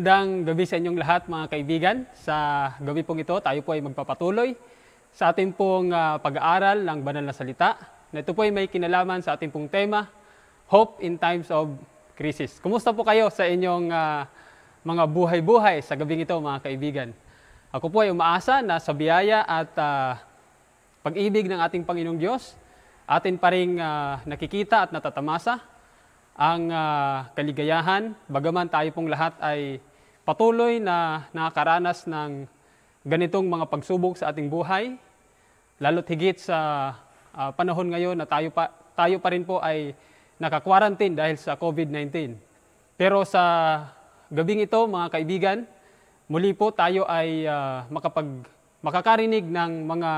Magandang gabi sa inyong lahat mga kaibigan. Sa gabi pong ito, tayo po ay magpapatuloy sa ating pong uh, pag-aaral ng banal na salita. Na ito po ay may kinalaman sa ating pong tema, Hope in Times of Crisis. Kumusta po kayo sa inyong uh, mga buhay-buhay sa gabing ito mga kaibigan? Ako po ay umaasa na sa biyaya at uh, pag-ibig ng ating Panginoong Diyos, atin pa rin uh, nakikita at natatamasa ang uh, kaligayahan, bagaman tayo pong lahat ay patuloy na nakakaranas ng ganitong mga pagsubok sa ating buhay, lalo't higit sa uh, panahon ngayon na tayo pa, tayo pa rin po ay naka-quarantine dahil sa COVID-19. Pero sa gabing ito, mga kaibigan, muli po tayo ay uh, makapag, makakarinig ng mga,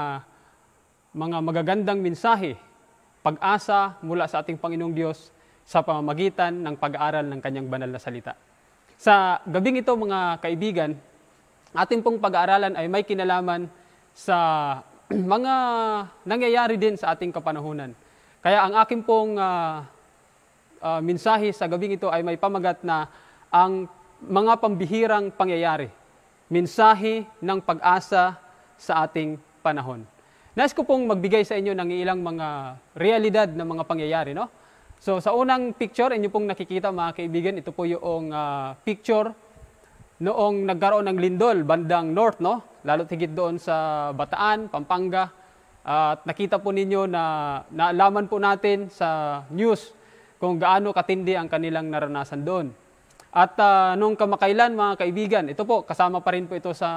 mga magagandang mensahe, pag-asa mula sa ating Panginoong Diyos sa pamamagitan ng pag-aaral ng Kanyang banal na salita. Sa gabing ito mga kaibigan, atin pong pag-aaralan ay may kinalaman sa mga nangyayari din sa ating kapanahunan. Kaya ang akin pong uh, ah, uh, ah, minsahe sa gabing ito ay may pamagat na ang mga pambihirang pangyayari. Minsahe ng pag-asa sa ating panahon. Nais ko pong magbigay sa inyo ng ilang mga realidad ng mga pangyayari. No? So sa unang picture, inyo pong nakikita mga kaibigan, ito po yung uh, picture noong nagkaroon ng lindol bandang north, no? lalo tigit doon sa Bataan, Pampanga. Uh, at nakita po ninyo na naalaman po natin sa news kung gaano katindi ang kanilang naranasan doon. At uh, nung kamakailan mga kaibigan, ito po kasama pa rin po ito sa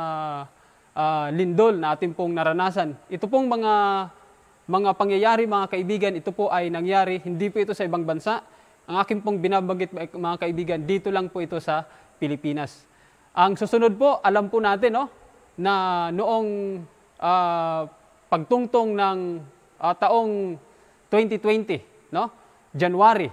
uh, lindol na ating pong naranasan. Ito pong mga mga pangyayari mga kaibigan, ito po ay nangyari, hindi po ito sa ibang bansa. Ang aking pong binabanggit eh, mga kaibigan, dito lang po ito sa Pilipinas. Ang susunod po, alam po natin no, na noong uh, pagtungtong ng uh, taong 2020, no, January,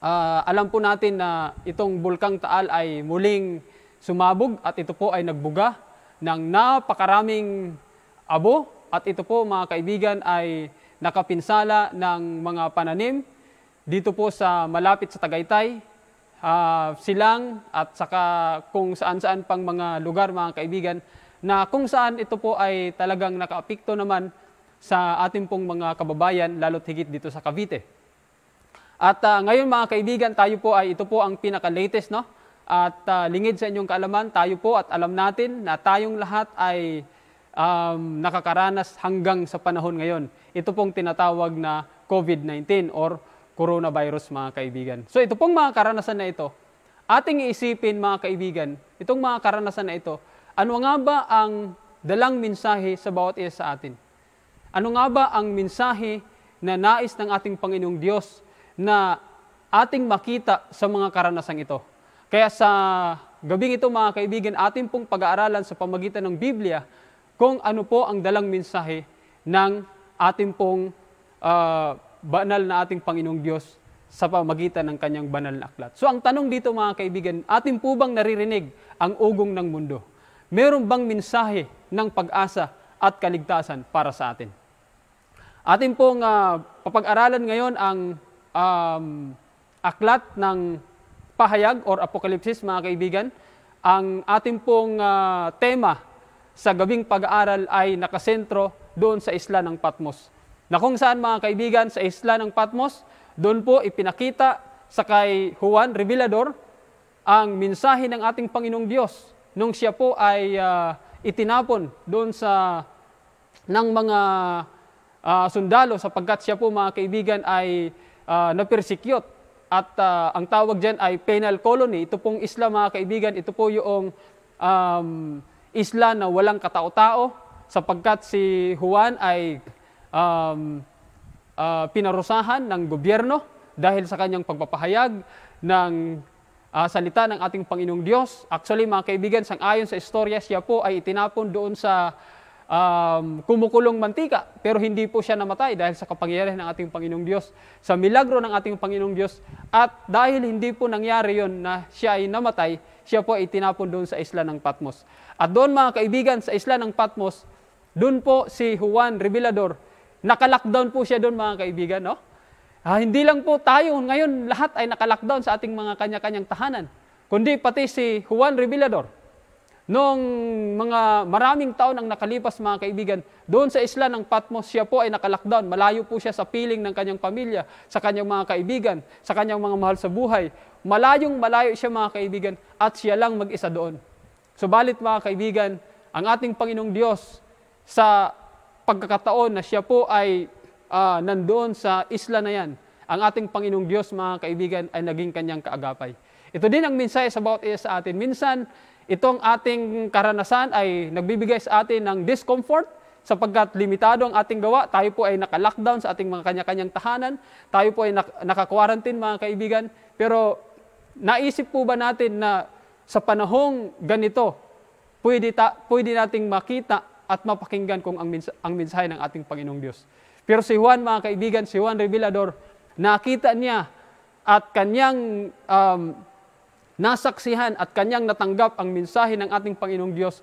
uh, alam po natin na itong Bulkang Taal ay muling sumabog at ito po ay nagbuga ng napakaraming abo at ito po mga kaibigan ay nakapinsala ng mga pananim dito po sa malapit sa Tagaytay, uh, silang at saka kung saan-saan pang mga lugar mga kaibigan na kung saan ito po ay talagang nakaapikto naman sa ating pong mga kababayan lalo't higit dito sa Cavite. At uh, ngayon mga kaibigan, tayo po ay ito po ang pinaka-latest no? At uh, lingid sa inyong kaalaman, tayo po at alam natin na tayong lahat ay um, nakakaranas hanggang sa panahon ngayon. Ito pong tinatawag na COVID-19 or coronavirus mga kaibigan. So ito pong mga karanasan na ito, ating iisipin mga kaibigan, itong mga karanasan na ito, ano nga ba ang dalang mensahe sa bawat isa sa atin? Ano nga ba ang mensahe na nais ng ating Panginoong Diyos na ating makita sa mga karanasang ito? Kaya sa gabing ito mga kaibigan, ating pong pag-aaralan sa pamagitan ng Biblia kung ano po ang dalang mensahe ng ating pong uh, banal na ating Panginoong Diyos sa pamagitan ng kanyang banal na aklat. So ang tanong dito mga kaibigan, atin po bang naririnig ang ugong ng mundo? Meron bang mensahe ng pag-asa at kaligtasan para sa atin? Atin pong uh, papag-aralan ngayon ang um, aklat ng pahayag or apokalipsis mga kaibigan. Ang ating pong uh, tema sa gabing pag-aaral ay nakasentro doon sa isla ng Patmos. Na kung saan mga kaibigan, sa isla ng Patmos, doon po ipinakita sa kay Juan Revelador ang minsahe ng ating Panginoong Diyos nung siya po ay uh, itinapon doon sa ng mga uh, sundalo sapagkat siya po mga kaibigan ay uh, napersekyot at uh, ang tawag diyan ay penal colony. Ito pong isla mga kaibigan, ito po yung um, isla na walang katao-tao sapagkat si Juan ay um, uh, pinarusahan ng gobyerno dahil sa kanyang pagpapahayag ng uh, salita ng ating Panginoong Diyos. Actually mga kaibigan, sangayon sa istorya siya po ay itinapon doon sa um, kumukulong mantika pero hindi po siya namatay dahil sa kapangyarihan ng ating Panginoong Diyos, sa milagro ng ating Panginoong Diyos at dahil hindi po nangyari yon na siya ay namatay, siya po ay tinapon doon sa isla ng Patmos. At doon mga kaibigan, sa isla ng Patmos, doon po si Juan Revelador, nakalockdown po siya doon mga kaibigan, no? Ah, hindi lang po tayo, ngayon lahat ay naka-lockdown sa ating mga kanya-kanyang tahanan, kundi pati si Juan Revelador. Noong mga maraming taon ang nakalipas mga kaibigan, doon sa isla ng Patmos siya po ay nakalockdown. Malayo po siya sa piling ng kanyang pamilya, sa kanyang mga kaibigan, sa kanyang mga mahal sa buhay. Malayong malayo siya mga kaibigan at siya lang mag-isa doon. Subalit mga kaibigan, ang ating Panginoong Diyos sa pagkakataon na siya po ay uh, nandoon sa isla na yan, ang ating Panginoong Diyos mga kaibigan ay naging kanyang kaagapay. Ito din ang mensahe sa bawat isa sa atin. Minsan, Itong ating karanasan ay nagbibigay sa atin ng discomfort sapagkat limitado ang ating gawa. Tayo po ay naka-lockdown sa ating mga kanya-kanyang tahanan. Tayo po ay naka-quarantine mga kaibigan. Pero naisip po ba natin na sa panahong ganito, pwede, ta, pwede nating makita at mapakinggan kung ang, mens- ang mensahe ng ating Panginoong Diyos. Pero si Juan, mga kaibigan, si Juan Revelador, nakita niya at kanyang um, nasaksihan at kanyang natanggap ang mensahe ng ating Panginoong Diyos,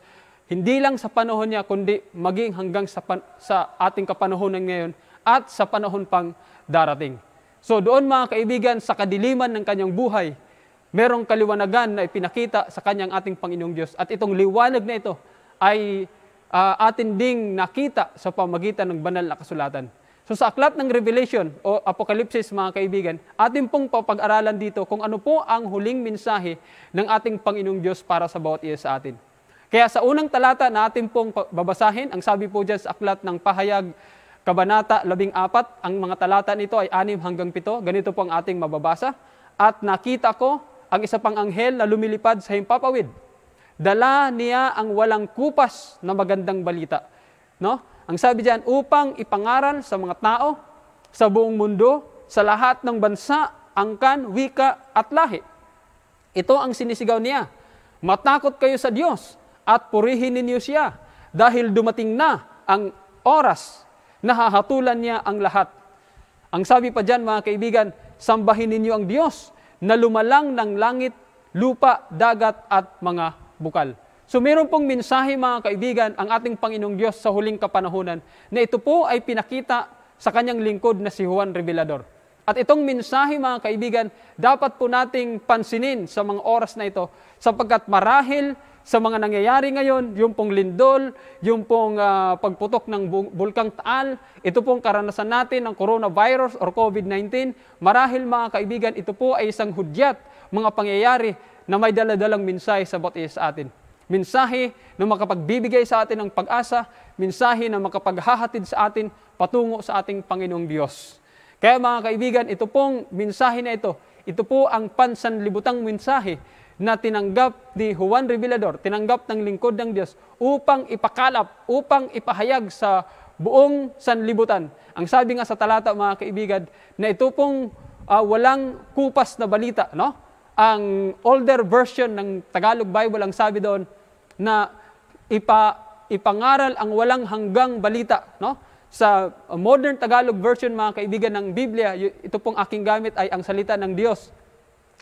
hindi lang sa panahon niya, kundi maging hanggang sa, pan- sa ating kapanahonan ngayon at sa panahon pang darating. So doon mga kaibigan, sa kadiliman ng kanyang buhay, merong kaliwanagan na ipinakita sa kanyang ating Panginoong Diyos. At itong liwanag na ito ay uh, atin ding nakita sa pamagitan ng banal na kasulatan. So sa aklat ng Revelation o Apokalipsis mga kaibigan, atin pong papag-aralan dito kung ano po ang huling mensahe ng ating Panginoong Diyos para sa bawat isa sa atin. Kaya sa unang talata na atin pong babasahin, ang sabi po dyan sa aklat ng Pahayag, Kabanata 14, ang mga talata nito ay 6 hanggang 7, ganito po ang ating mababasa. At nakita ko ang isa pang anghel na lumilipad sa himpapawid. Dala niya ang walang kupas na magandang balita. No? Ang sabi diyan, upang ipangaral sa mga tao, sa buong mundo, sa lahat ng bansa, angkan, wika at lahi. Ito ang sinisigaw niya. Matakot kayo sa Diyos at purihin ninyo siya dahil dumating na ang oras na hahatulan niya ang lahat. Ang sabi pa diyan mga kaibigan, sambahin ninyo ang Diyos na lumalang ng langit, lupa, dagat at mga bukal. So meron pong mensahe mga kaibigan ang ating Panginoong Diyos sa huling kapanahunan na ito po ay pinakita sa kanyang lingkod na si Juan Revelador. At itong mensahe mga kaibigan, dapat po nating pansinin sa mga oras na ito sapagkat marahil sa mga nangyayari ngayon, yung pong lindol, yung pong uh, pagputok ng bulkang Taal, ito pong karanasan natin ng coronavirus or COVID-19, marahil mga kaibigan, ito po ay isang hudyat, mga pangyayari na may daladalang mensahe sa bawat isa sa atin. Mensahe na makapagbibigay sa atin ng pag-asa, mensahe na makapaghahatid sa atin patungo sa ating Panginoong Diyos. Kaya mga kaibigan, ito pong mensahe na ito, ito po ang pansanlibutang mensahe na tinanggap ni Juan Revelador, tinanggap ng lingkod ng Diyos upang ipakalap, upang ipahayag sa buong sanlibutan. Ang sabi nga sa talata mga kaibigan, na ito pong uh, walang kupas na balita, no? Ang older version ng Tagalog Bible ang sabi doon, na ipa, ipangaral ang walang hanggang balita. No? Sa modern Tagalog version, mga kaibigan ng Biblia, ito pong aking gamit ay ang salita ng Diyos.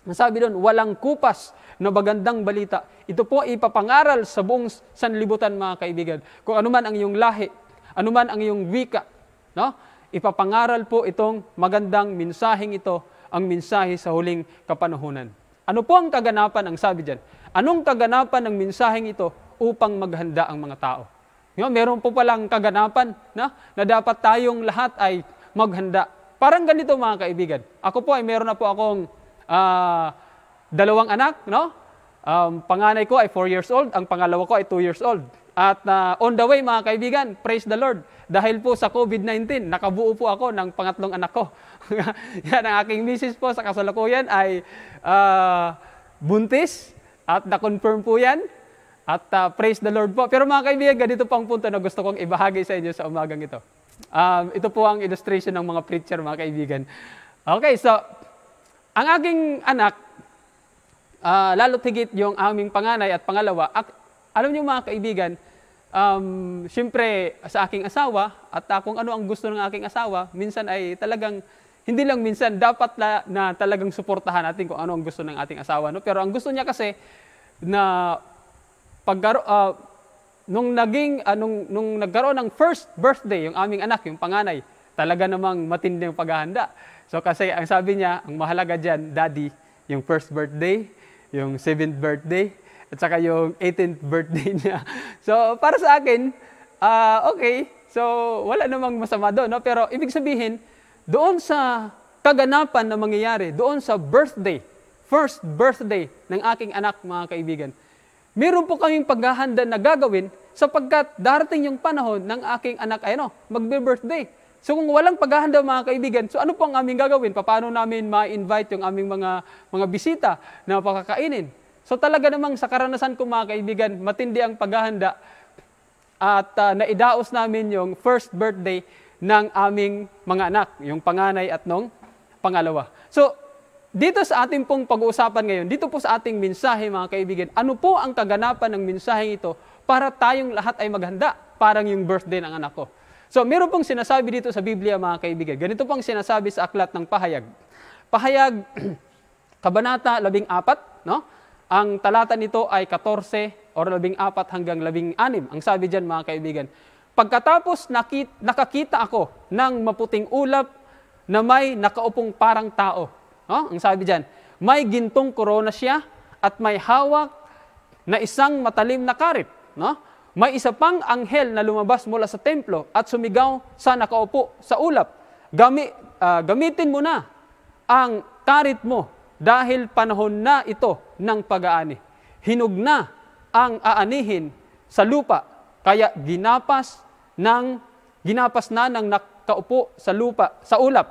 Ang doon, walang kupas na bagandang balita. Ito po ipapangaral sa buong sanlibutan, mga kaibigan. Kung anuman ang iyong lahi, anuman ang iyong wika, no? ipapangaral po itong magandang mensaheng ito, ang mensahe sa huling kapanahunan. Ano po ang kaganapan ang sabi dyan? Anong kaganapan ng mensaheng ito upang maghanda ang mga tao? Ngayon, meron po palang kaganapan na, na dapat tayong lahat ay maghanda. Parang ganito mga kaibigan. Ako po ay meron na po akong uh, dalawang anak, no? Um, panganay ko ay 4 years old, ang pangalawa ko ay 2 years old. At uh, on the way mga kaibigan, praise the Lord. Dahil po sa COVID-19, nakabuo po ako ng pangatlong anak ko. Yan ang aking misis po sa kasalukuyan ay uh, buntis at na-confirm po yan. At uh, praise the Lord po. Pero mga kaibigan, ganito pang punto na gusto kong ibahagi sa inyo sa umagang ito. Um, ito po ang illustration ng mga preacher, mga kaibigan. Okay, so, ang aking anak, uh, ah, lalo tigit yung aming panganay at pangalawa, at alam niyo mga kaibigan, um, siyempre sa aking asawa at uh, kung ano ang gusto ng aking asawa, minsan ay talagang hindi lang minsan dapat la, na talagang suportahan natin kung ano ang gusto ng ating asawa. No? Pero ang gusto niya kasi na pag, uh, ah, nung naging uh, nung, nung nagkaroon ng first birthday yung aming anak, yung panganay, talaga namang matindi yung paghahanda. So kasi ang sabi niya, ang mahalaga diyan, daddy, yung first birthday, yung seventh birthday, at saka yung 18th birthday niya. So para sa akin, uh, okay, so wala namang masama doon, no? pero ibig sabihin, doon sa kaganapan na mangyayari, doon sa birthday, first birthday ng aking anak, mga kaibigan, meron po kaming paghahanda na gagawin sapagkat darating yung panahon ng aking anak, ay ano, magbe-birthday. So kung walang paghahanda mga kaibigan, so ano po ang aming gagawin? Paano namin ma-invite yung aming mga mga bisita na pakakainin? So talaga namang sa karanasan ko mga kaibigan, matindi ang paghahanda at uh, naidaos namin yung first birthday ng aming mga anak, yung panganay at nung pangalawa. So, dito sa ating pong pag-uusapan ngayon, dito po sa ating mensahe mga kaibigan, ano po ang kaganapan ng mensaheng ito para tayong lahat ay maghanda, parang yung birthday ng anak ko. So, meron pong sinasabi dito sa Biblia mga kaibigan. Ganito pong sinasabi sa aklat ng pahayag. Pahayag, kabanata 14, no? Ang talata nito ay 14 or 14 hanggang 16. Ang sabi diyan mga kaibigan, Pagkatapos nakit, nakakita ako ng maputing ulap na may nakaupong parang tao. No? Ang sabi diyan, may gintong korona siya at may hawak na isang matalim na karit. No? May isa pang anghel na lumabas mula sa templo at sumigaw sa nakaupo sa ulap. Gami, uh, gamitin mo na ang karit mo dahil panahon na ito ng pag-aani. Hinog na ang aanihin sa lupa kaya ginapas nang ginapas na ng nakaupo sa lupa, sa ulap,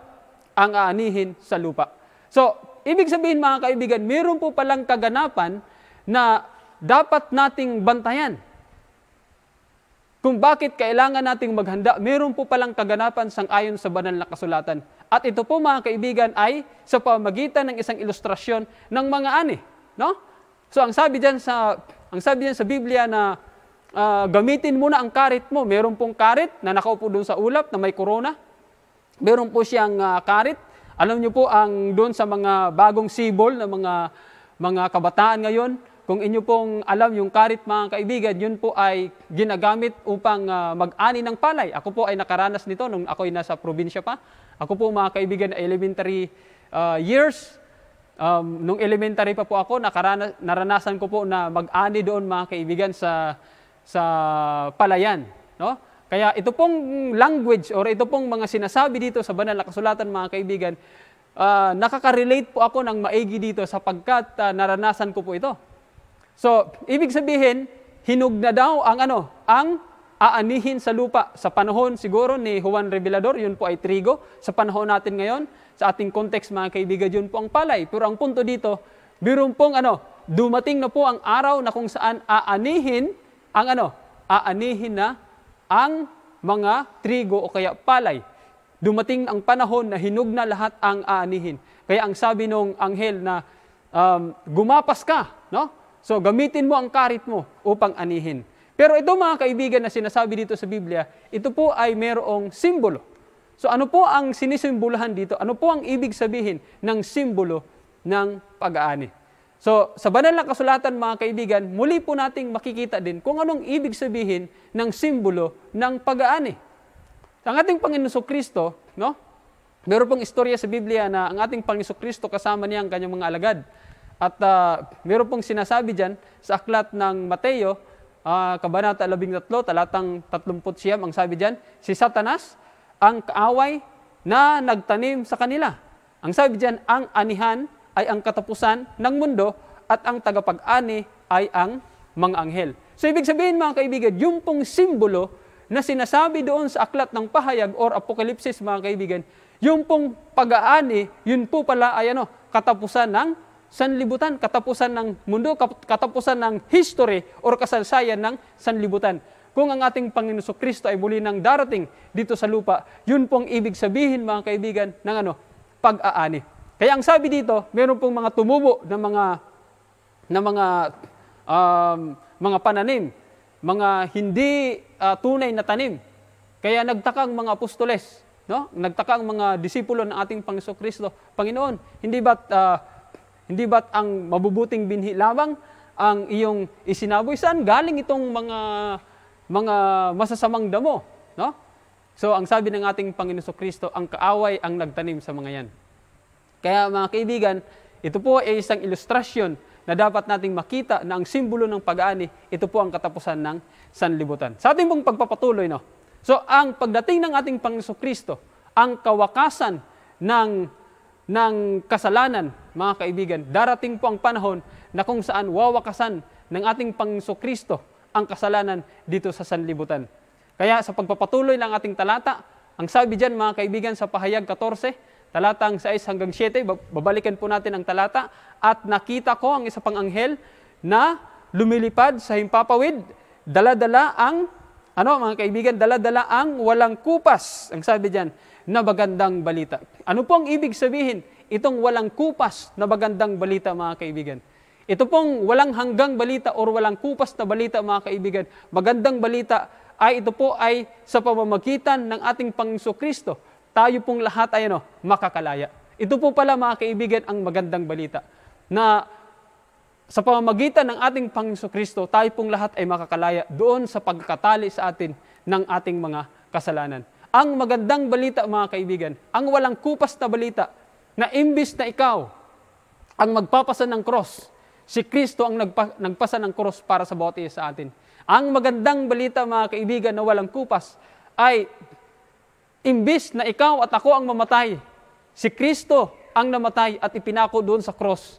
ang aanihin sa lupa. So, ibig sabihin mga kaibigan, meron po palang kaganapan na dapat nating bantayan. Kung bakit kailangan nating maghanda, meron po palang kaganapan sang ayon sa banal na kasulatan. At ito po mga kaibigan ay sa pamagitan ng isang ilustrasyon ng mga ani, no? So ang sabi diyan sa ang sabi diyan sa Biblia na uh, gamitin mo na ang karit mo. Meron pong karit na nakaupo doon sa ulap na may corona. Meron po siyang uh, karit. Alam niyo po ang doon sa mga bagong sibol na mga mga kabataan ngayon, kung inyo pong alam yung karit mga kaibigan, yun po ay ginagamit upang uh, mag-ani ng palay. Ako po ay nakaranas nito nung ako ay nasa probinsya pa. Ako po mga kaibigan elementary uh, years, um, nung elementary pa po ako, nakaranasan ko po na mag-ani doon mga kaibigan sa sa palayan, no? Kaya ito pong language or ito pong mga sinasabi dito sa banal na kasulatan mga kaibigan, uh, nakaka-relate po ako ng maigi dito sapagkat uh, naranasan ko po ito. So, ibig sabihin, hinug na daw ang ano, ang aanihin sa lupa. Sa panahon siguro ni Juan Revelador, yun po ay trigo. Sa panahon natin ngayon, sa ating context mga kaibigan, yun po ang palay. Pero ang punto dito, birum ano, dumating na po ang araw na kung saan aanihin ang ano, aanihin na ang mga trigo o kaya palay. Dumating ang panahon na hinug na lahat ang aanihin. Kaya ang sabi nung anghel na um, gumapas ka, no? So gamitin mo ang karit mo upang anihin. Pero ito mga kaibigan na sinasabi dito sa Biblia, ito po ay merong simbolo. So ano po ang sinisimbolahan dito? Ano po ang ibig sabihin ng simbolo ng pag-aani? So, sa banal na kasulatan mga kaibigan, muli po nating makikita din kung anong ibig sabihin ng simbolo ng pag-aani. Ang ating Panginoon Kristo, no? Meron pong istorya sa Biblia na ang ating Panginoon Kristo kasama niya ang kanyang mga alagad. At uh, meron pong sinasabi diyan sa aklat ng Mateo, uh, kabanata 13, talatang 30 ang sabi diyan, si Satanas ang kaaway na nagtanim sa kanila. Ang sabi diyan, ang anihan ay ang katapusan ng mundo at ang tagapag-ani ay ang mga anghel. So ibig sabihin mga kaibigan, yung pong simbolo na sinasabi doon sa aklat ng pahayag or apokalipsis mga kaibigan, yung pong pag-aani, yun po pala ay ano, katapusan ng sanlibutan, katapusan ng mundo, katapusan ng history or kasalsayan ng sanlibutan. Kung ang ating Panginoon Kristo ay muli nang darating dito sa lupa, yun pong ibig sabihin mga kaibigan ng ano, pag-aani. Kaya ang sabi dito, meron pong mga tumubo na mga na mga um, mga pananim, mga hindi uh, tunay na tanim. Kaya nagtaka ang mga apostoles, no? Nagtaka ang mga disipulo ng ating Panginoong Kristo. Panginoon, hindi ba't uh, hindi ba't ang mabubuting binhi lamang ang iyong isinaboy saan galing itong mga mga masasamang damo, no? So ang sabi ng ating Panginoong Kristo, ang kaaway ang nagtanim sa mga 'yan. Kaya mga kaibigan, ito po ay isang ilustrasyon na dapat nating makita na ang simbolo ng pag-aani, ito po ang katapusan ng sanlibutan. Sa ating pong pagpapatuloy, no? So, ang pagdating ng ating Panginoon Kristo, ang kawakasan ng, ng kasalanan, mga kaibigan, darating po ang panahon na kung saan wawakasan ng ating Panginoon Kristo ang kasalanan dito sa sanlibutan. Kaya sa pagpapatuloy ng ating talata, ang sabi dyan mga kaibigan sa pahayag 14, talatang 6 hanggang 7, babalikan po natin ang talata, at nakita ko ang isa pang anghel na lumilipad sa himpapawid, dala-dala ang, ano mga kaibigan, dala-dala ang walang kupas, ang sabi dyan, na bagandang balita. Ano po ang ibig sabihin? Itong walang kupas na bagandang balita mga kaibigan. Ito pong walang hanggang balita or walang kupas na balita mga kaibigan, magandang balita ay ito po ay sa pamamagitan ng ating Panginoong Kristo tayo pong lahat ay ano, makakalaya. Ito po pala mga kaibigan ang magandang balita na sa pamamagitan ng ating Panginoon Kristo, tayo pong lahat ay makakalaya doon sa pagkatali sa atin ng ating mga kasalanan. Ang magandang balita mga kaibigan, ang walang kupas na balita na imbis na ikaw ang magpapasa ng cross, si Kristo ang nagpa, nagpasa ng cross para sa bawat isa sa atin. Ang magandang balita mga kaibigan na walang kupas ay Imbis na ikaw at ako ang mamatay, si Kristo ang namatay at ipinako doon sa cross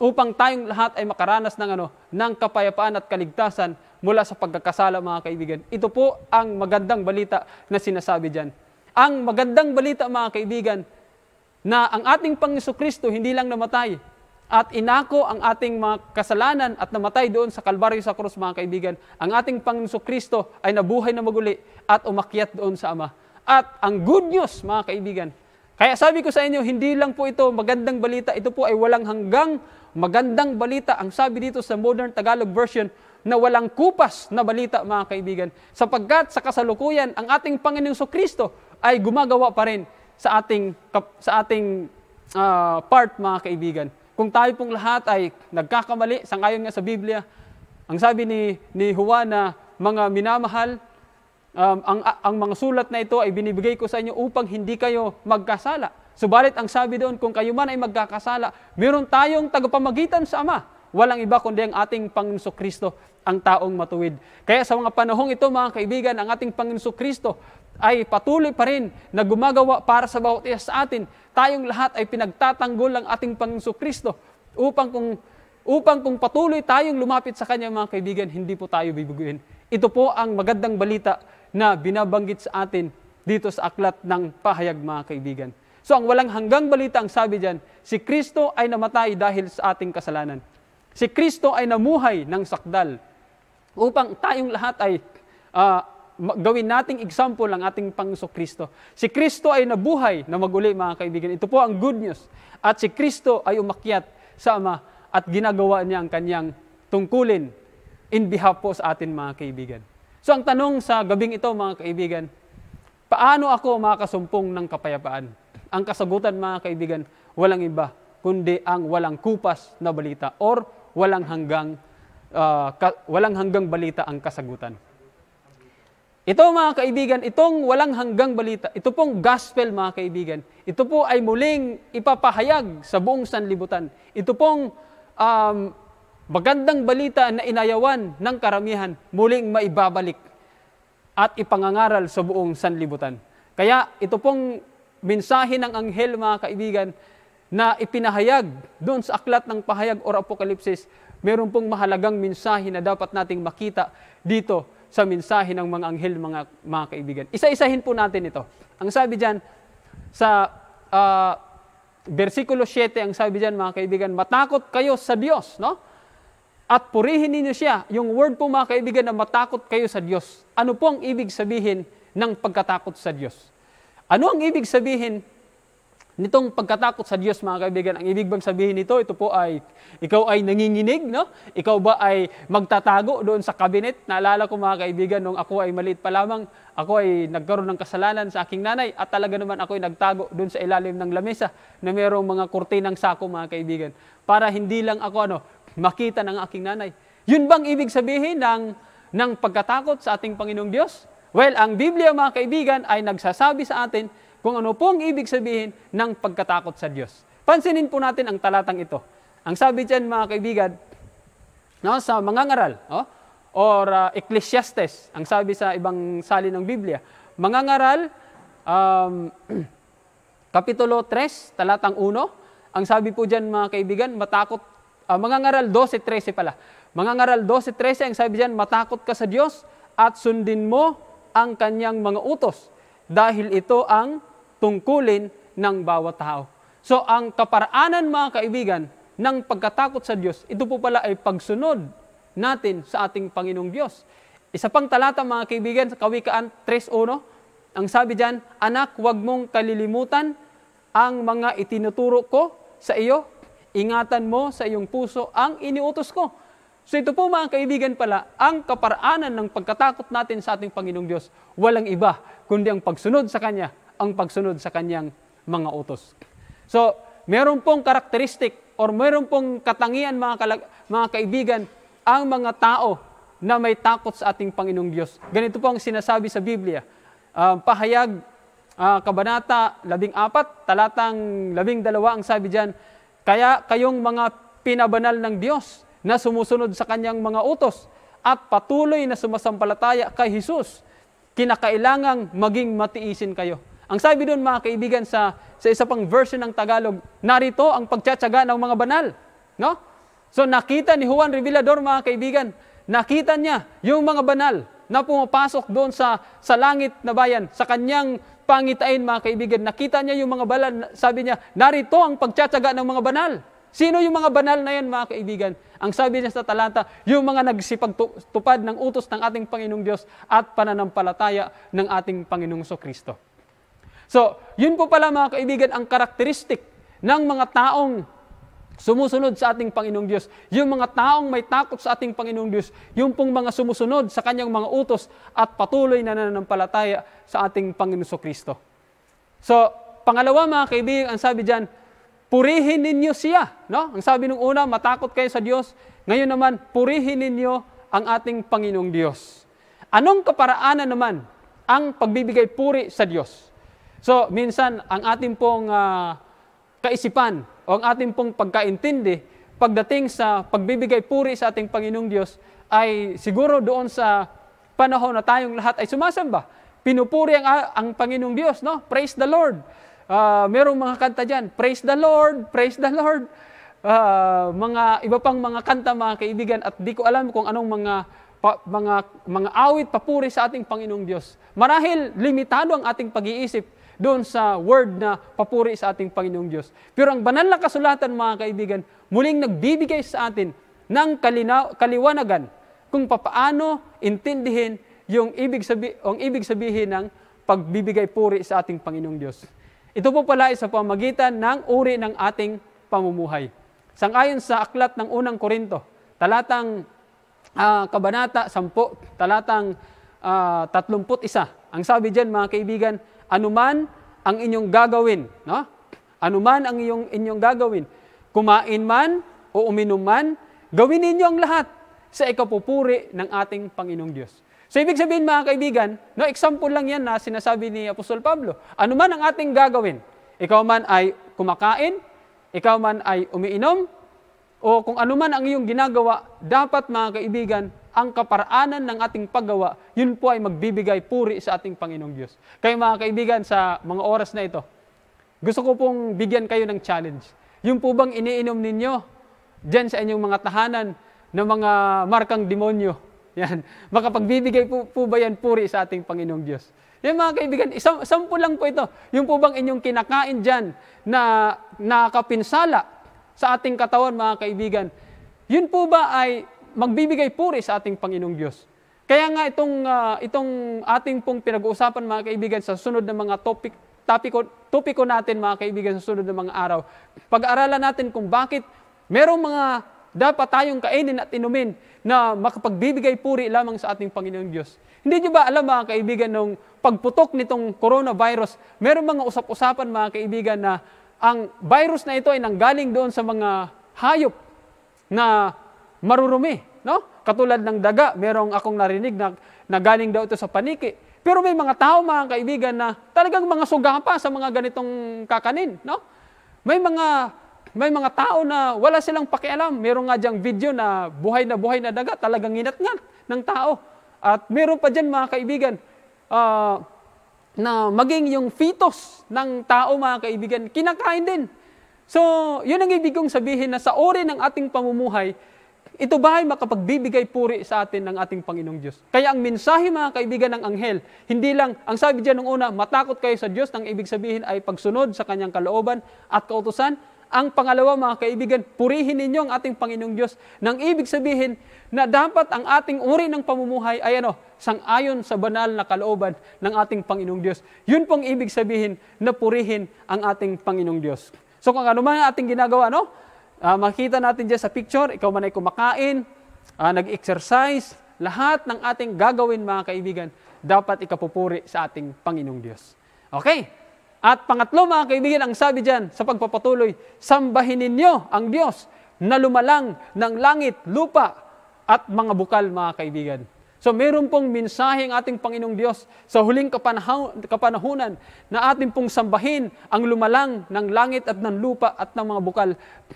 upang tayong lahat ay makaranas ng ano ng kapayapaan at kaligtasan mula sa pagkakasala mga kaibigan. Ito po ang magandang balita na sinasabi diyan. Ang magandang balita mga kaibigan na ang ating Panginoong Kristo hindi lang namatay at inako ang ating mga kasalanan at namatay doon sa Kalbaryo sa cross mga kaibigan. Ang ating Panginoong Kristo ay nabuhay na maguli at umakyat doon sa Ama at ang good news, mga kaibigan. Kaya sabi ko sa inyo, hindi lang po ito magandang balita, ito po ay walang hanggang magandang balita. Ang sabi dito sa modern Tagalog version na walang kupas na balita, mga kaibigan. Sapagkat sa kasalukuyan, ang ating Panginoong So Kristo ay gumagawa pa rin sa ating, sa ating uh, part, mga kaibigan. Kung tayo pong lahat ay nagkakamali, sangayon nga sa Biblia, ang sabi ni, ni Juan na mga minamahal, um, ang, ang mga sulat na ito ay binibigay ko sa inyo upang hindi kayo magkasala. Subalit ang sabi doon, kung kayo man ay magkakasala, meron tayong tagapamagitan sa Ama Walang iba kundi ang ating Panginoon Kristo, ang taong matuwid. Kaya sa mga panahong ito, mga kaibigan, ang ating Panginoon Kristo ay patuloy pa rin na gumagawa para sa bawat isa sa atin. Tayong lahat ay pinagtatanggol ng ating Panginoon Kristo upang kung upang kung patuloy tayong lumapit sa Kanya, mga kaibigan, hindi po tayo bibiguin. Ito po ang magandang balita na binabanggit sa atin dito sa aklat ng pahayag mga kaibigan. So ang walang hanggang balita ang sabi diyan, si Kristo ay namatay dahil sa ating kasalanan. Si Kristo ay namuhay ng sakdal upang tayong lahat ay uh, gawin nating example ang ating Pangso Kristo. Si Kristo ay nabuhay na maguli mga kaibigan. Ito po ang good news. At si Kristo ay umakyat sa Ama at ginagawa niya ang kanyang tungkulin in behalf po sa atin mga kaibigan. So ang tanong sa gabing ito mga kaibigan, paano ako makasumpong ng kapayapaan? Ang kasagutan mga kaibigan, walang iba kundi ang walang kupas na balita or walang hanggang uh, ka, walang hanggang balita ang kasagutan. Ito mga kaibigan, itong walang hanggang balita, ito pong gospel mga kaibigan, ito po ay muling ipapahayag sa buong sanlibutan. Ito pong um, Magandang balita na inayawan ng karamihan muling maibabalik at ipangangaral sa buong sanlibutan. Kaya ito pong mensahe ng anghel mga kaibigan na ipinahayag doon sa aklat ng pahayag or apokalipsis, meron pong mahalagang mensahe na dapat nating makita dito sa mensahe ng mga anghel mga, mga kaibigan. Isa-isahin po natin ito. Ang sabi diyan sa uh, versikulo 7, ang sabi diyan mga kaibigan, matakot kayo sa Diyos, no? at purihin ninyo siya. Yung word po mga kaibigan na matakot kayo sa Diyos. Ano po ang ibig sabihin ng pagkatakot sa Diyos? Ano ang ibig sabihin nitong pagkatakot sa Diyos mga kaibigan? Ang ibig bang sabihin nito? Ito po ay ikaw ay nanginginig, no? Ikaw ba ay magtatago doon sa kabinet? Naalala ko mga kaibigan nung ako ay maliit pa lamang, ako ay nagkaroon ng kasalanan sa aking nanay at talaga naman ako ay nagtago doon sa ilalim ng lamesa na mayroong mga kurtinang sako mga kaibigan para hindi lang ako ano, makita ng aking nanay. Yun bang ibig sabihin ng, ng pagkatakot sa ating Panginoong Diyos? Well, ang Biblia mga kaibigan ay nagsasabi sa atin kung ano pong ibig sabihin ng pagkatakot sa Diyos. Pansinin po natin ang talatang ito. Ang sabi dyan mga kaibigan, no, sa mga ngaral, oh, or uh, Ecclesiastes, ang sabi sa ibang sali ng Biblia, mga ngaral, um, Kapitulo 3, talatang 1, ang sabi po dyan mga kaibigan, matakot uh, mga ngaral 12.13 pala. Mga ngaral 12.13, ang sabi diyan, matakot ka sa Diyos at sundin mo ang kanyang mga utos dahil ito ang tungkulin ng bawat tao. So ang kaparaanan mga kaibigan ng pagkatakot sa Diyos, ito po pala ay pagsunod natin sa ating Panginoong Diyos. Isa pang talata mga kaibigan sa Kawikaan 3.1, ang sabi diyan, Anak, huwag mong kalilimutan ang mga itinuturo ko sa iyo Ingatan mo sa iyong puso ang iniutos ko. So ito po mga kaibigan pala, ang kaparaanan ng pagkatakot natin sa ating Panginoong Diyos, walang iba kundi ang pagsunod sa Kanya, ang pagsunod sa Kanyang mga utos. So, meron pong karakteristik or meron pong katangian mga, kalag- mga kaibigan ang mga tao na may takot sa ating Panginoong Diyos. Ganito po ang sinasabi sa Biblia. Uh, pahayag, uh, Kabanata 14, talatang 12 ang sabi dyan, kaya kayong mga pinabanal ng Diyos na sumusunod sa kanyang mga utos at patuloy na sumasampalataya kay Jesus, kinakailangang maging matiisin kayo. Ang sabi doon mga kaibigan sa, sa isa pang version ng Tagalog, narito ang pagtsatsaga ng mga banal. No? So nakita ni Juan Revelador mga kaibigan, nakita niya yung mga banal na pumapasok doon sa, sa langit na bayan, sa kanyang pangitain mga kaibigan. Nakita niya yung mga banal. Sabi niya, narito ang pagtsatsaga ng mga banal. Sino yung mga banal na yan mga kaibigan? Ang sabi niya sa talata, yung mga nagsipagtupad ng utos ng ating Panginoong Diyos at pananampalataya ng ating Panginoong So Kristo. So, yun po pala mga kaibigan ang karakteristik ng mga taong sumusunod sa ating Panginoong Diyos. Yung mga taong may takot sa ating Panginoong Diyos, yung pong mga sumusunod sa kanyang mga utos at patuloy na nananampalataya sa ating Panginoon Kristo. So, pangalawa mga kaibigan, ang sabi diyan, purihin ninyo siya. No? Ang sabi nung una, matakot kayo sa Diyos. Ngayon naman, purihin ninyo ang ating Panginoong Diyos. Anong kaparaanan naman ang pagbibigay puri sa Diyos? So, minsan, ang ating pong uh, kaisipan, o ang ating pong pagkaintindi pagdating sa pagbibigay puri sa ating Panginoong Diyos ay siguro doon sa panahon na tayong lahat ay sumasamba. Pinupuri ang, ang Panginoong Diyos, no? Praise the Lord. Uh, merong mga kanta dyan, Praise the Lord, Praise the Lord. Uh, mga iba pang mga kanta mga kaibigan at di ko alam kung anong mga pa, mga mga awit papuri sa ating Panginoong Diyos. Marahil limitado ang ating pag-iisip doon sa word na papuri sa ating Panginoong Diyos. Pero ang banal na kasulatan, mga kaibigan, muling nagbibigay sa atin ng kalinaw, kaliwanagan kung papaano intindihin yung ibig sabi ang ibig sabihin ng pagbibigay puri sa ating Panginoong Diyos. Ito po pala ay sa pamagitan ng uri ng ating pamumuhay. Sangayon sa aklat ng unang Korinto, talatang uh, kabanata 10, talatang uh, ah, 31. Ang sabi diyan mga kaibigan, anuman ang inyong gagawin, no? Anuman ang iyong inyong gagawin, kumain man o uminom man, gawin ninyo ang lahat sa ikapupuri ng ating Panginoong Diyos. So ibig sabihin mga kaibigan, no example lang 'yan na sinasabi ni Apostol Pablo. Anuman ang ating gagawin, ikaw man ay kumakain, ikaw man ay umiinom, o kung anuman ang iyong ginagawa, dapat mga kaibigan, ang kaparaanan ng ating paggawa, yun po ay magbibigay puri sa ating Panginoong Diyos. Kaya mga kaibigan, sa mga oras na ito, gusto ko pong bigyan kayo ng challenge. Yung po bang iniinom ninyo dyan sa inyong mga tahanan ng mga markang demonyo? Yan. Makapagbibigay po, po ba yan puri sa ating Panginoong Diyos? Yan mga kaibigan, isang, sampo lang po ito. Yung po bang inyong kinakain dyan na nakapinsala sa ating katawan mga kaibigan, yun po ba ay magbibigay puri sa ating Panginoong Diyos. Kaya nga itong, uh, itong ating pong pinag-uusapan mga kaibigan sa sunod na mga topic, topico, topico natin mga kaibigan sa sunod na mga araw. pag aaralan natin kung bakit merong mga dapat tayong kainin at inumin na makapagbibigay puri lamang sa ating Panginoong Diyos. Hindi nyo ba alam mga kaibigan nung pagputok nitong coronavirus, meron mga usap-usapan mga kaibigan na ang virus na ito ay nanggaling doon sa mga hayop na marurumi. No? Katulad ng daga, merong akong narinig na, na galing daw ito sa paniki. Pero may mga tao, mga kaibigan, na talagang mga suga pa sa mga ganitong kakanin. No? May mga may mga tao na wala silang pakialam. Meron nga diyang video na buhay na buhay na daga, talagang nginat ng tao. At meron pa diyan mga kaibigan, uh, na maging yung fetus ng tao mga kaibigan, kinakain din. So, yun ang ibig kong sabihin na sa ori ng ating pamumuhay, ito ba ay makapagbibigay puri sa atin ng ating Panginoong Diyos? Kaya ang mensahe mga kaibigan ng anghel, hindi lang, ang sabi dyan nung una, matakot kayo sa Diyos, nang ibig sabihin ay pagsunod sa kanyang kalooban at kautusan. Ang pangalawa mga kaibigan, purihin ninyo ang ating Panginoong Diyos, nang ibig sabihin na dapat ang ating uri ng pamumuhay ay ano, sang-ayon sa banal na kalooban ng ating Panginoong Diyos. Yun pong ibig sabihin na purihin ang ating Panginoong Diyos. So kung ano man ating ginagawa, no? Uh, makita natin dyan sa picture, ikaw man ay kumakain, uh, nag-exercise, lahat ng ating gagawin mga kaibigan, dapat ikapupuri sa ating Panginoong Diyos. Okay? At pangatlo mga kaibigan, ang sabi dyan sa pagpapatuloy, sambahin ninyo ang Diyos na lumalang ng langit, lupa, at mga bukal mga kaibigan. So meron pong mensahe ang ating Panginoong Diyos sa huling kapanahunan na ating pong sambahin ang lumalang ng langit at ng lupa at ng mga bukal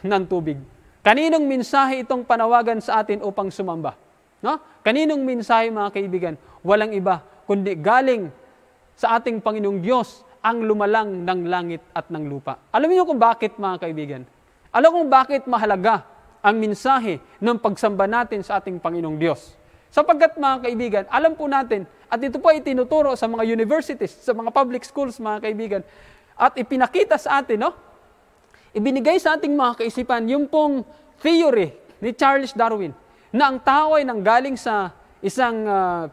ng tubig. Kaninong mensahe itong panawagan sa atin upang sumamba? No? Kaninong mensahe mga kaibigan? Walang iba kundi galing sa ating Panginoong Diyos ang lumalang ng langit at ng lupa. Alam niyo kung bakit mga kaibigan? Alam kung bakit mahalaga ang mensahe ng pagsamba natin sa ating Panginoong Diyos. Sapagkat mga kaibigan, alam po natin, at ito po ay tinuturo sa mga universities, sa mga public schools mga kaibigan, at ipinakita sa atin, no? Ibinigay sa ating mga kaisipan yung pong theory ni Charles Darwin na ang tao ay nanggaling sa isang uh,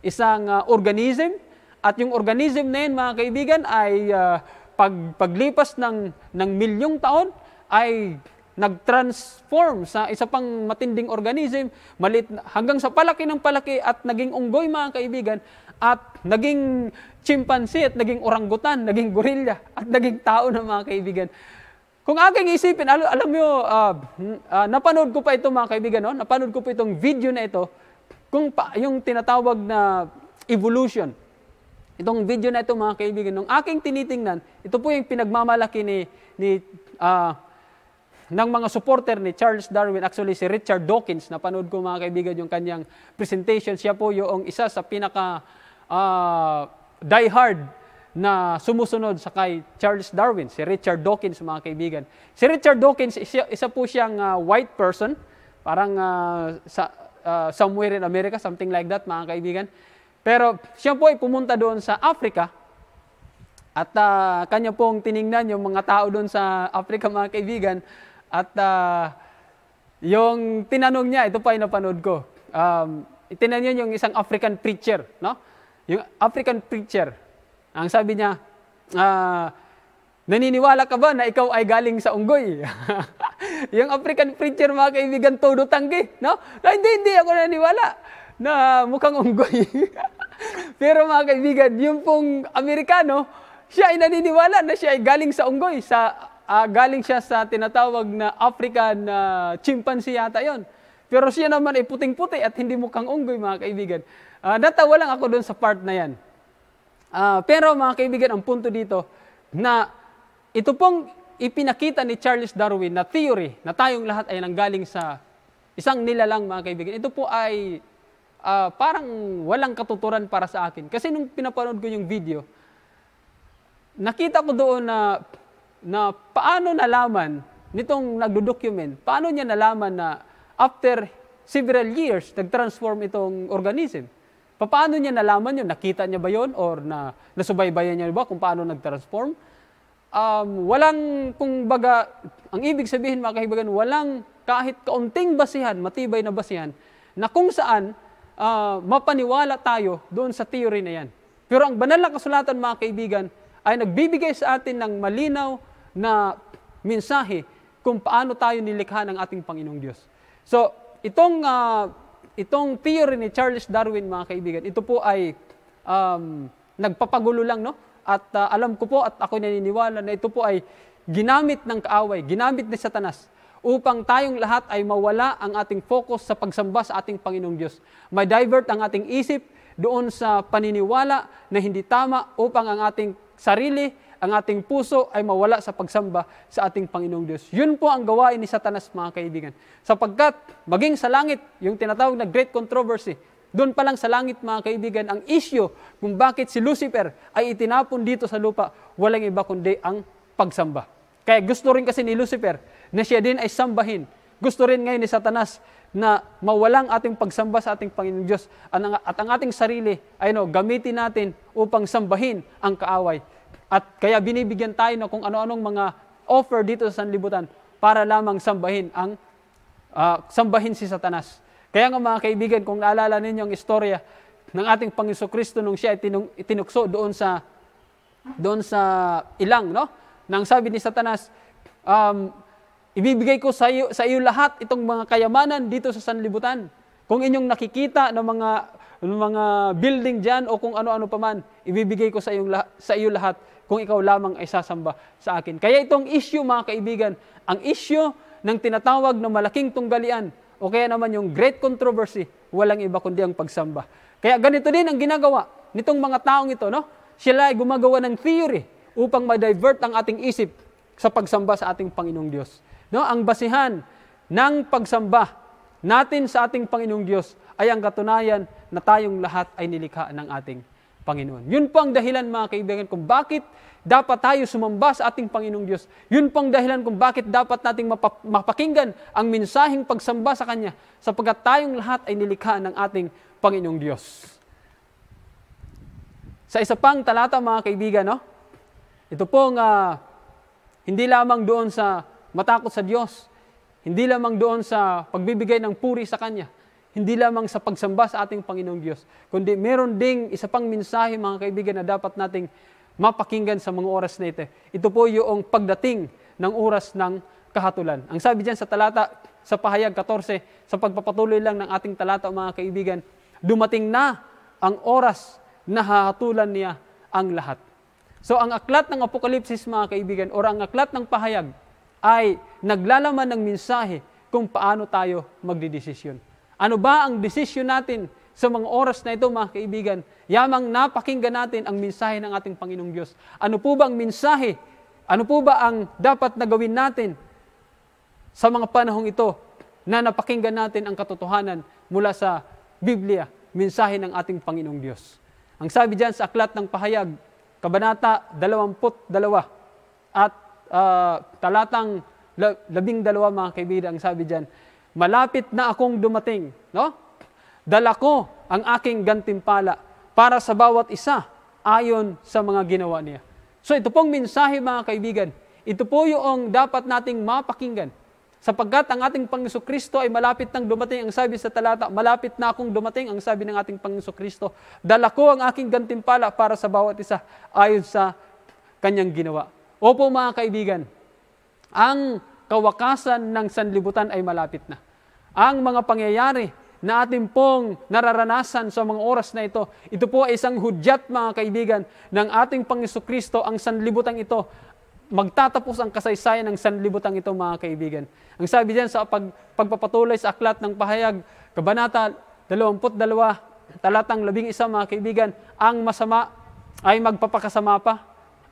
isang uh, organism at yung organism na yun mga kaibigan ay uh, pag paglipas ng ng milyong taon ay nagtransform sa isa pang matinding organism, malit, hanggang sa palaki ng palaki at naging unggoy mga kaibigan, at naging chimpanzee, at naging orangutan, naging gorilla, at naging tao na mga kaibigan. Kung aking isipin, al- alam nyo, uh, uh, napanood ko pa ito mga kaibigan, no? napanood ko pa itong video na ito, kung pa, yung tinatawag na evolution. Itong video na ito mga kaibigan, nung aking tinitingnan, ito po yung pinagmamalaki ni, ni uh, ng mga supporter ni Charles Darwin, actually si Richard Dawkins, napanood ko mga kaibigan yung kanyang presentation, siya po yung isa sa pinaka uh, diehard na sumusunod sa kay Charles Darwin, si Richard Dawkins mga kaibigan. Si Richard Dawkins, isa, isa po siyang uh, white person, parang uh, sa, uh, somewhere in America, something like that mga kaibigan. Pero siya po ay pumunta doon sa Africa at uh, kanya pong tiningnan yung mga tao doon sa Africa mga kaibigan at uh, yung tinanong niya, ito pa yung napanood ko. Um, tinanong niya yung isang African preacher, no? Yung African preacher, ang sabi niya, uh, naniniwala ka ba na ikaw ay galing sa unggoy? yung African preacher, mga kaibigan, todo tanggi, no? Na, ah, hindi, hindi ako naniniwala na mukhang unggoy. Pero mga kaibigan, yung pong Amerikano, siya ay naniniwala na siya ay galing sa unggoy, sa uh, galing siya sa tinatawag na African uh, chimpanzee yata yon. Pero siya naman ay puting-puti at hindi mukhang unggoy mga kaibigan. Uh, natawa lang ako doon sa part na yan. Uh, pero mga kaibigan, ang punto dito na ito pong ipinakita ni Charles Darwin na theory na tayong lahat ay nanggaling sa isang nilalang mga kaibigan. Ito po ay uh, parang walang katuturan para sa akin. Kasi nung pinapanood ko yung video, nakita ko doon na na paano nalaman nitong nagdo-document, paano niya nalaman na after several years, nag-transform itong organism? Paano niya nalaman yun? Nakita niya ba yun? Or na, nasubaybayan niya ba kung paano nag-transform? Um, walang, kung baga, ang ibig sabihin mga kaibigan, walang kahit kaunting basihan, matibay na basihan, na kung saan uh, mapaniwala tayo doon sa theory na yan. Pero ang banal na kasulatan mga kaibigan ay nagbibigay sa atin ng malinaw na mensahe kung paano tayo nilikha ng ating Panginoong Diyos. So, itong, uh, itong theory ni Charles Darwin, mga kaibigan, ito po ay um, nagpapagulo lang, no? At uh, alam ko po at ako naniniwala na ito po ay ginamit ng kaaway, ginamit ni Satanas upang tayong lahat ay mawala ang ating focus sa pagsamba sa ating Panginoong Diyos. May divert ang ating isip doon sa paniniwala na hindi tama upang ang ating sarili ang ating puso ay mawala sa pagsamba sa ating Panginoong Diyos. Yun po ang gawain ni Satanas, mga kaibigan. Sapagkat, maging sa langit, yung tinatawag na great controversy, doon pa lang sa langit mga kaibigan, ang isyo kung bakit si Lucifer ay itinapon dito sa lupa, walang iba kundi ang pagsamba. Kaya gusto rin kasi ni Lucifer na siya din ay sambahin. Gusto rin ngayon ni Satanas na mawalang ating pagsamba sa ating Panginoong Diyos at ang ating sarili ay no, gamitin natin upang sambahin ang kaaway. At kaya binibigyan tayo na kung ano-anong mga offer dito sa sanlibutan para lamang sambahin ang uh, sambahin si Satanas. Kaya nga mga kaibigan, kung naalala ninyo ang istorya ng ating Panginoon Kristo nung siya itinung, itinukso doon sa doon sa ilang, no? Nang sabi ni Satanas, um, ibibigay ko sa iyo, sa iyo lahat itong mga kayamanan dito sa sanlibutan. Kung inyong nakikita ng mga ng mga building diyan o kung ano-ano pa man, ibibigay ko sa iyo sa iyo lahat kung ikaw lamang ay sasamba sa akin. Kaya itong issue mga kaibigan, ang issue ng tinatawag na malaking tunggalian o kaya naman yung great controversy, walang iba kundi ang pagsamba. Kaya ganito din ang ginagawa nitong mga taong ito, no? Sila ay gumagawa ng theory upang ma-divert ang ating isip sa pagsamba sa ating Panginoong Diyos. No, ang basihan ng pagsamba natin sa ating Panginoong Diyos ay ang katunayan na tayong lahat ay nilikha ng ating Panginoon. Yun po ang dahilan mga kaibigan kung bakit dapat tayo sumamba sa ating Panginoong Diyos. Yun pong dahilan kung bakit dapat nating mapakinggan ang mensaheng pagsamba sa Kanya sapagkat tayong lahat ay nilikha ng ating Panginoong Diyos. Sa isa pang talata mga kaibigan, no? ito pong uh, ah, hindi lamang doon sa matakot sa Diyos, hindi lamang doon sa pagbibigay ng puri sa Kanya, hindi lamang sa pagsamba sa ating Panginoong Diyos, kundi meron ding isa pang mensahe mga kaibigan na dapat nating mapakinggan sa mga oras na ito. Ito po yung pagdating ng oras ng kahatulan. Ang sabi diyan sa talata, sa pahayag 14, sa pagpapatuloy lang ng ating talata mga kaibigan, dumating na ang oras na hahatulan niya ang lahat. So ang aklat ng Apokalipsis mga kaibigan, o ang aklat ng pahayag, ay naglalaman ng mensahe kung paano tayo magdidesisyon. Ano ba ang desisyon natin sa mga oras na ito, mga kaibigan? Yamang napakinggan natin ang mensahe ng ating Panginoong Diyos. Ano po ba ang mensahe? Ano po ba ang dapat na gawin natin sa mga panahong ito na napakinggan natin ang katotohanan mula sa Biblia, mensahe ng ating Panginoong Diyos? Ang sabi diyan sa Aklat ng Pahayag, Kabanata 22 at uh, talatang labing dalawa mga kaibigan, ang sabi diyan malapit na akong dumating, no? Dala ko ang aking gantimpala para sa bawat isa ayon sa mga ginawa niya. So ito pong mensahe mga kaibigan, ito po yung dapat nating mapakinggan. Sapagkat ang ating Panginoon Kristo ay malapit nang dumating, ang sabi sa talata, malapit na akong dumating, ang sabi ng ating Panginoon Kristo, dala ko ang aking gantimpala para sa bawat isa ayon sa kanyang ginawa. Opo mga kaibigan, ang kawakasan ng sanlibutan ay malapit na ang mga pangyayari na atin pong nararanasan sa mga oras na ito. Ito po ay isang hudyat mga kaibigan ng ating Panginoon Kristo ang sanlibutan ito. Magtatapos ang kasaysayan ng sanlibutan ito mga kaibigan. Ang sabi diyan sa pag, pagpapatuloy sa aklat ng pahayag, Kabanata 22, talatang 11 mga kaibigan, ang masama ay magpapakasama pa,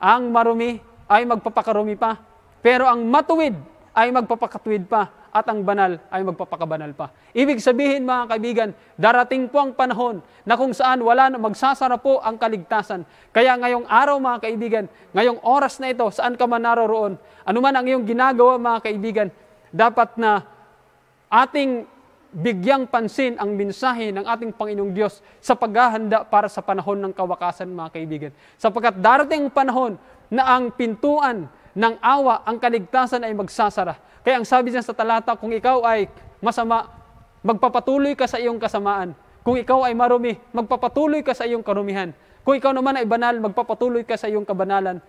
ang marumi ay magpapakarumi pa, pero ang matuwid ay magpapakatwid pa at ang banal ay magpapakabanal pa. Ibig sabihin mga kaibigan, darating po ang panahon na kung saan wala na magsasara po ang kaligtasan. Kaya ngayong araw mga kaibigan, ngayong oras na ito, saan ka man naroroon, anuman ang iyong ginagawa mga kaibigan, dapat na ating bigyang pansin ang mensahe ng ating Panginoong Diyos sa paghahanda para sa panahon ng kawakasan, mga kaibigan. Sapagkat darating ang panahon na ang pintuan ng awa, ang kaligtasan ay magsasara. Kaya ang sabi niya sa talata, kung ikaw ay masama, magpapatuloy ka sa iyong kasamaan. Kung ikaw ay marumi, magpapatuloy ka sa iyong karumihan. Kung ikaw naman ay banal, magpapatuloy ka sa iyong kabanalan.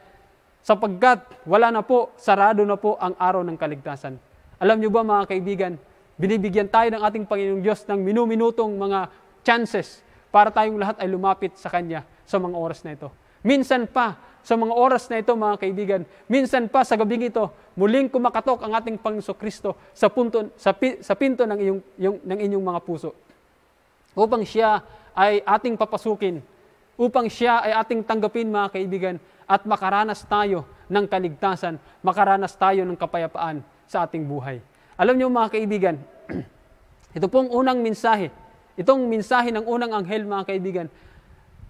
Sapagkat wala na po, sarado na po ang araw ng kaligtasan. Alam niyo ba mga kaibigan, binibigyan tayo ng ating Panginoong Diyos ng minuminutong mga chances para tayong lahat ay lumapit sa Kanya sa mga oras na ito. Minsan pa, sa mga oras na ito mga kaibigan. Minsan pa sa gabing ito, muling kumakatok ang ating Panginoon Kristo sa, punto, sa, pi, sa pinto ng inyong, yung, ng inyong mga puso. Upang siya ay ating papasukin, upang siya ay ating tanggapin mga kaibigan at makaranas tayo ng kaligtasan, makaranas tayo ng kapayapaan sa ating buhay. Alam niyo mga kaibigan, ito pong unang mensahe, itong mensahe ng unang anghel mga kaibigan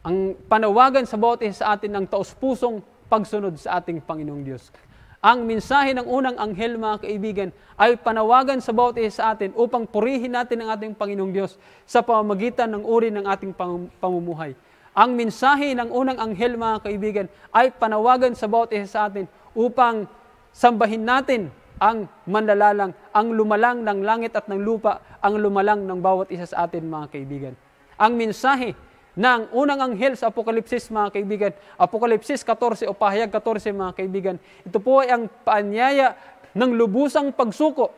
ang panawagan sa bawat isa sa atin ng taus-pusong pagsunod sa ating Panginoong Diyos. Ang mensahe ng unang anghel, mga kaibigan, ay panawagan sa bawat isa sa atin upang purihin natin ang ating Panginoong Diyos sa pamamagitan ng uri ng ating pamumuhay. Ang mensahe ng unang anghel, mga kaibigan, ay panawagan sa bawat isa sa atin upang sambahin natin ang manlalalang, ang lumalang ng langit at ng lupa, ang lumalang ng bawat isa sa atin, mga kaibigan. Ang mensahe ng unang anghel sa Apokalipsis mga kaibigan. Apokalipsis 14 o Pahayag 14 mga kaibigan. Ito po ay ang paanyaya ng lubusang pagsuko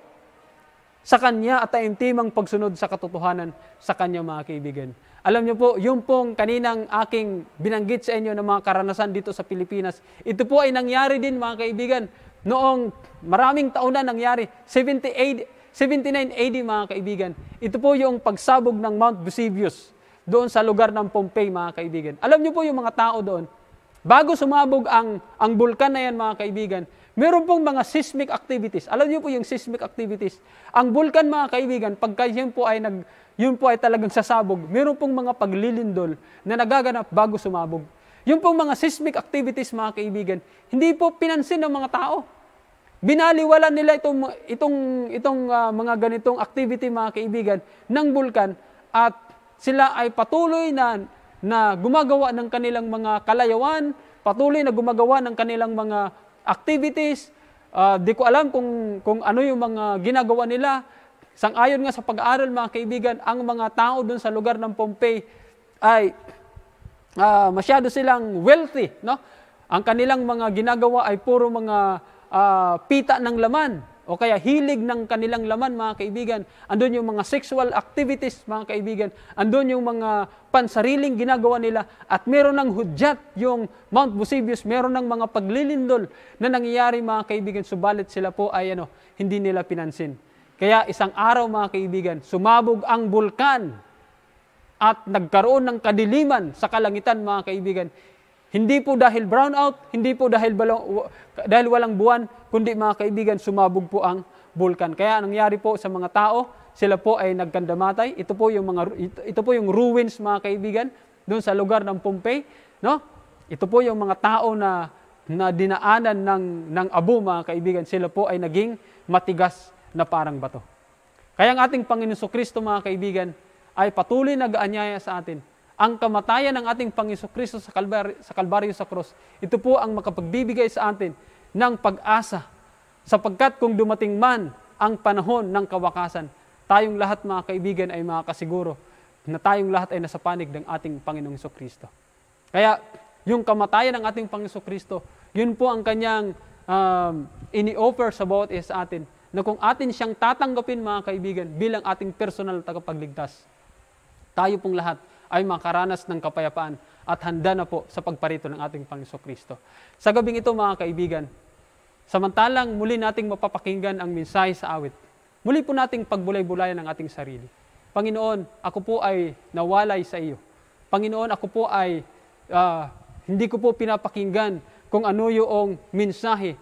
sa kanya at taimtimang pagsunod sa katotohanan sa kanya mga kaibigan. Alam niyo po, yung pong kaninang aking binanggit sa inyo ng mga karanasan dito sa Pilipinas, ito po ay nangyari din mga kaibigan noong maraming taon na nangyari, 78, 79 AD mga kaibigan. Ito po yung pagsabog ng Mount Vesuvius doon sa lugar ng Pompeii, mga kaibigan. Alam niyo po yung mga tao doon, bago sumabog ang, ang bulkan na yan, mga kaibigan, meron pong mga seismic activities. Alam niyo po yung seismic activities. Ang bulkan, mga kaibigan, pagka yun po ay, nag, yun po ay talagang sasabog, meron pong mga paglilindol na nagaganap bago sumabog. Yung pong mga seismic activities, mga kaibigan, hindi po pinansin ng mga tao. Binaliwala nila itong, itong, itong uh, mga ganitong activity, mga kaibigan, ng bulkan at sila ay patuloy na, na gumagawa ng kanilang mga kalayawan, patuloy na gumagawa ng kanilang mga activities. Uh, di ko alam kung, kung ano yung mga ginagawa nila. Sangayon nga sa pag-aaral mga kaibigan, ang mga tao doon sa lugar ng Pompeii ay uh, masyado silang wealthy. No? Ang kanilang mga ginagawa ay puro mga uh, pita ng laman o kaya hilig ng kanilang laman mga kaibigan. Andun yung mga sexual activities mga kaibigan. Andun yung mga pansariling ginagawa nila at meron ng hudyat yung Mount Busibius, meron ng mga paglilindol na nangyayari mga kaibigan. Subalit sila po ay ano, hindi nila pinansin. Kaya isang araw mga kaibigan, sumabog ang bulkan at nagkaroon ng kadiliman sa kalangitan mga kaibigan. Hindi po dahil brownout, hindi po dahil, balo, dahil walang buwan, kundi mga kaibigan, sumabog po ang bulkan. Kaya nangyari po sa mga tao, sila po ay nagkandamatay. Ito po yung mga ito, ito po yung ruins mga kaibigan doon sa lugar ng Pompeii, no? Ito po yung mga tao na na dinaanan ng ng abo mga kaibigan, sila po ay naging matigas na parang bato. Kaya ang ating Panginoon Kristo mga kaibigan ay patuloy na gaanyaya sa atin ang kamatayan ng ating Panginoon Kristo sa, Kalbaryo sa Kalbaryo sa krus, ito po ang makapagbibigay sa atin ng pag-asa. Sapagkat kung dumating man ang panahon ng kawakasan, tayong lahat mga kaibigan ay mga kasiguro na tayong lahat ay nasa panig ng ating Panginoong Kristo. Kaya yung kamatayan ng ating Panginoong Kristo, yun po ang kanyang um, ini-offer sa bawat isa atin na kung atin siyang tatanggapin mga kaibigan bilang ating personal tagapagligtas, tayo pong lahat ay makaranas ng kapayapaan at handa na po sa pagparito ng ating Panginoon Kristo. Sa gabing ito mga kaibigan, samantalang muli nating mapapakinggan ang mensahe sa awit, muli po nating pagbulay-bulayan ang ating sarili. Panginoon, ako po ay nawalay sa iyo. Panginoon, ako po ay uh, hindi ko po pinapakinggan kung ano yung mensahe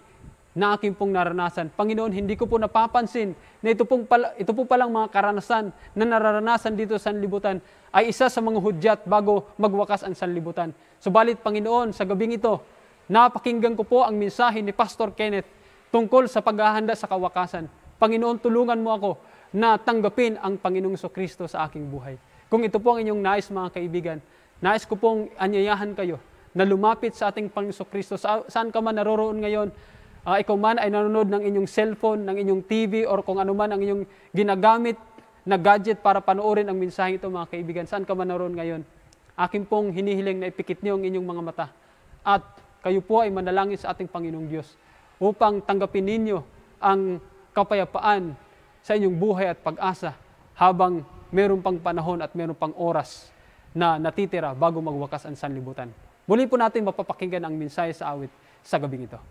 na akin pong naranasan. Panginoon, hindi ko po napapansin na ito, pong pala, ito po palang mga karanasan na nararanasan dito sa sanlibutan ay isa sa mga hudyat bago magwakas ang sanlibutan. Subalit, Panginoon, sa gabing ito, napakinggan ko po ang mensahe ni Pastor Kenneth tungkol sa paghahanda sa kawakasan. Panginoon, tulungan mo ako na tanggapin ang Panginoong So Kristo sa aking buhay. Kung ito po ang inyong nais, mga kaibigan, nais ko pong anyayahan kayo na lumapit sa ating Panginoong So Kristo, saan ka man naroroon ngayon, uh, ikaw man ay nanonood ng inyong cellphone, ng inyong TV, or kung ano man ang inyong ginagamit na gadget para panoorin ang mensaheng ito, mga kaibigan. Saan ka man naroon ngayon? Akin pong hinihiling na ipikit niyo ang inyong mga mata at kayo po ay manalangin sa ating Panginoong Diyos upang tanggapin ninyo ang kapayapaan sa inyong buhay at pag-asa habang meron pang panahon at meron pang oras na natitira bago magwakas ang sanlibutan. Muli po natin mapapakinggan ang mensahe sa awit sa gabing ito.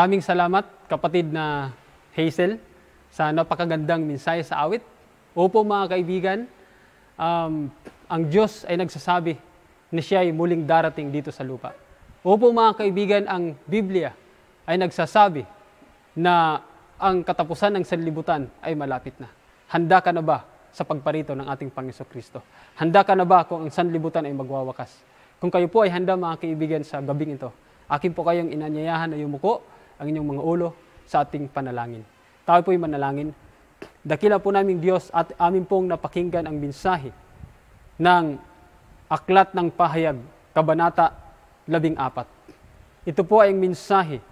Maraming salamat kapatid na Hazel sa napakagandang mensahe sa awit. Opo mga kaibigan, um, ang Diyos ay nagsasabi na siya ay muling darating dito sa lupa. Opo mga kaibigan, ang Biblia ay nagsasabi na ang katapusan ng sanlibutan ay malapit na. Handa ka na ba sa pagparito ng ating Panginoon Kristo? Handa ka na ba kung ang sanlibutan ay magwawakas? Kung kayo po ay handa mga kaibigan sa gabing ito, akin po kayong inanyayahan na yumuko ang inyong mga ulo sa ating panalangin. Tayo po'y manalangin. Dakila po namin Diyos at amin pong napakinggan ang mensahe ng Aklat ng Pahayag, Kabanata 14. Ito po ay ang mensahe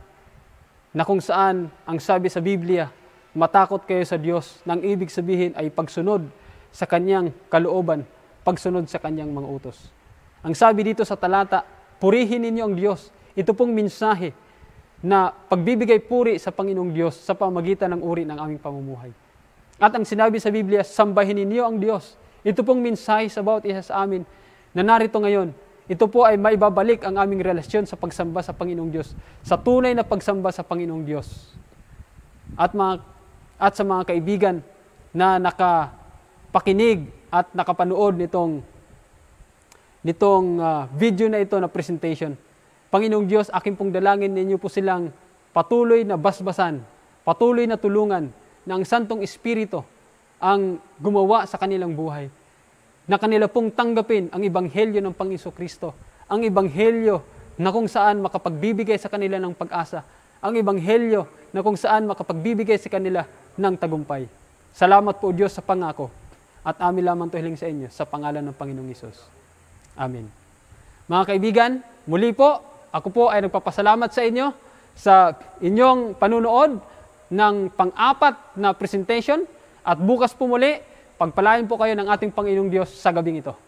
na kung saan ang sabi sa Biblia, matakot kayo sa Diyos, nang ibig sabihin ay pagsunod sa Kanyang kalooban, pagsunod sa Kanyang mga utos. Ang sabi dito sa talata, purihin ninyo ang Diyos. Ito pong mensahe na pagbibigay puri sa Panginoong Diyos sa pamagitan ng uri ng aming pamumuhay. At ang sinabi sa Biblia, sambahin ninyo ang Diyos. Ito pong mensahe sa bawat isa sa amin na narito ngayon. Ito po ay maibabalik ang aming relasyon sa pagsamba sa Panginoong Diyos, sa tunay na pagsamba sa Panginoong Diyos. At, mga, at sa mga kaibigan na nakapakinig at nakapanood nitong nitong uh, video na ito na presentation Panginoong Diyos, akin pong dalangin ninyo po silang patuloy na basbasan, patuloy na tulungan ng Santong Espiritu ang gumawa sa kanilang buhay. Na kanila pong tanggapin ang Ebanghelyo ng Panginoon Kristo. Ang Ebanghelyo na kung saan makapagbibigay sa kanila ng pag-asa. Ang Ebanghelyo na kung saan makapagbibigay sa kanila ng tagumpay. Salamat po Diyos sa pangako at amin lamang to hiling sa inyo sa pangalan ng Panginoong Isos. Amen. Mga kaibigan, muli po, ako po ay nagpapasalamat sa inyo sa inyong panunood ng pang-apat na presentation at bukas po muli, pagpalain po kayo ng ating Panginoong Diyos sa gabing ito.